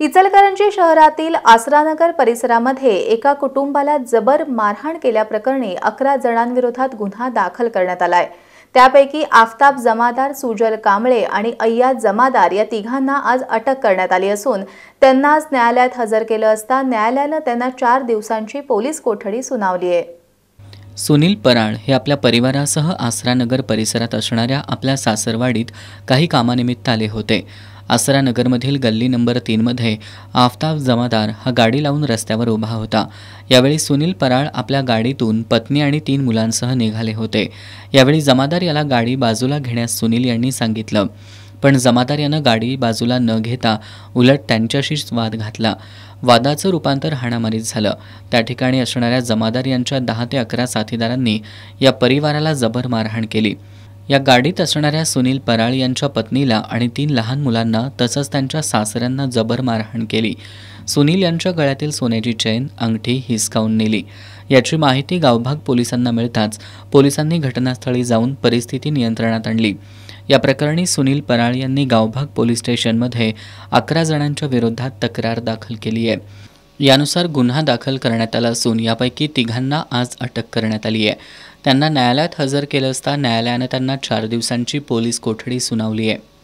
इचलकरंजी शहरातील आसरानगर परिसरामध्ये एका कुटुंबाला जबर मारहाण केल्याप्रकरणी अकरा जणांविरोधात गुन्हा दाखल करण्यात आलाय त्यापैकी आफताब जमादार सुजल कांबळे आणि अय्या जमादार या तिघांना आज अटक करण्यात आली असून त्यांना आज न्यायालयात हजर केलं असता न्यायालयानं त्यांना चार दिवसांची पोलीस कोठडी सुनावली आहे सुनील पराळ हे आपल्या परिवारासह आसरानगर परिसरात असणाऱ्या आपल्या सासरवाडीत काही कामानिमित्त आले होते आसरा नगरमधील गल्ली नंबर तीनमध्ये आफताब जमादार हा गाडी लावून रस्त्यावर उभा होता यावेळी सुनील पराळ आपल्या गाडीतून पत्नी आणि तीन मुलांसह निघाले होते यावेळी जमादार याला गाडी बाजूला घेण्यास सुनील यांनी सांगितलं पण जमादार यानं गाडी बाजूला न घेता उलट त्यांच्याशीच वाद घातला वादाचं रूपांतर हाणामारीत झालं त्या ठिकाणी असणाऱ्या जमादार यांच्या दहा ते अकरा साथीदारांनी या परिवाराला जबर मारहाण केली या गाडीत असणाऱ्या सुनील पराळ यांच्या पत्नीला आणि तीन लहान मुलांना तसंच त्यांच्या सासऱ्यांना जबर मारहाण केली सुनील यांच्या गळ्यातील सोन्याची चैन अंगठी हिसकावून नेली याची माहिती गावभाग पोलिसांना मिळताच पोलिसांनी घटनास्थळी जाऊन परिस्थिती नियंत्रणात आणली या प्रकरणी सुनील पराळ यांनी गावभाग पोलीस स्टेशनमध्ये अकरा जणांच्या विरोधात तक्रार दाखल केली आहे यानुसार गुन्हा दाखल करण्यात आला असून यापैकी तिघांना आज अटक करण्यात आली आहे त्यांना न्यायालयात हजर केलं असता न्यायालयानं त्यांना चार दिवसांची पोलीस कोठडी सुनावली आहे